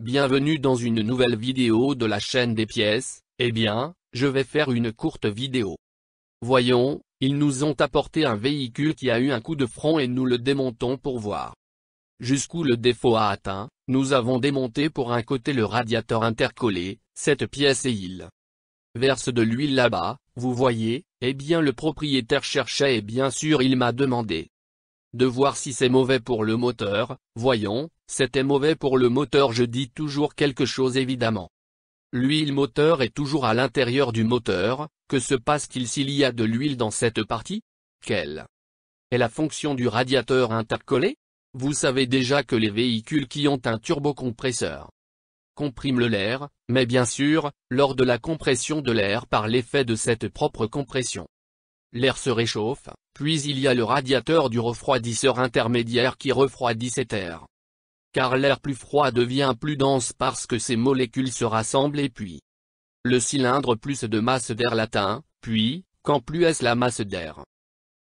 Bienvenue dans une nouvelle vidéo de la chaîne des pièces, eh bien, je vais faire une courte vidéo. Voyons, ils nous ont apporté un véhicule qui a eu un coup de front et nous le démontons pour voir. Jusqu'où le défaut a atteint, nous avons démonté pour un côté le radiateur intercollé, cette pièce et il verse de l'huile là-bas, vous voyez, eh bien le propriétaire cherchait et bien sûr il m'a demandé de voir si c'est mauvais pour le moteur, voyons, c'était mauvais pour le moteur je dis toujours quelque chose évidemment. L'huile moteur est toujours à l'intérieur du moteur, que se passe-t-il s'il y a de l'huile dans cette partie Quelle est la fonction du radiateur intercollé Vous savez déjà que les véhicules qui ont un turbocompresseur compriment l'air, mais bien sûr, lors de la compression de l'air par l'effet de cette propre compression. L'air se réchauffe, puis il y a le radiateur du refroidisseur intermédiaire qui refroidit cet air. Car l'air plus froid devient plus dense parce que ces molécules se rassemblent et puis le cylindre plus de masse d'air latin, puis, quand plus est la masse d'air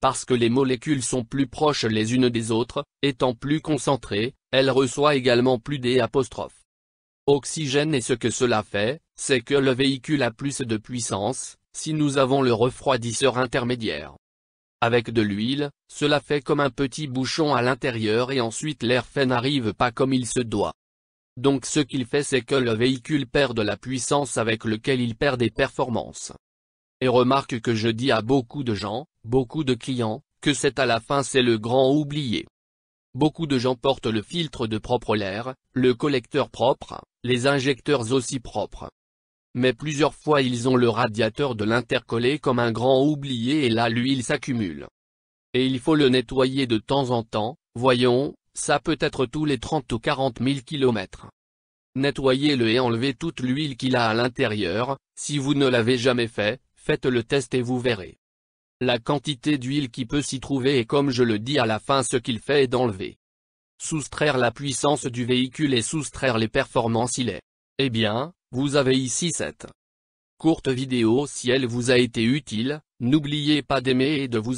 Parce que les molécules sont plus proches les unes des autres, étant plus concentrées, elles reçoivent également plus d'oxygène et ce que cela fait, c'est que le véhicule a plus de puissance, si nous avons le refroidisseur intermédiaire. Avec de l'huile, cela fait comme un petit bouchon à l'intérieur et ensuite l'air fait n'arrive pas comme il se doit. Donc ce qu'il fait c'est que le véhicule perd de la puissance avec lequel il perd des performances. Et remarque que je dis à beaucoup de gens, beaucoup de clients, que c'est à la fin c'est le grand oublié. Beaucoup de gens portent le filtre de propre l'air, le collecteur propre, les injecteurs aussi propres mais plusieurs fois ils ont le radiateur de l'intercollé comme un grand oublié et là l'huile s'accumule. Et il faut le nettoyer de temps en temps, voyons, ça peut être tous les 30 ou 40 000 km. Nettoyez-le et enlevez toute l'huile qu'il a à l'intérieur, si vous ne l'avez jamais fait, faites le test et vous verrez. La quantité d'huile qui peut s'y trouver et comme je le dis à la fin ce qu'il fait est d'enlever. Soustraire la puissance du véhicule et soustraire les performances il est. Eh bien, vous avez ici cette courte vidéo si elle vous a été utile, n'oubliez pas d'aimer et de vous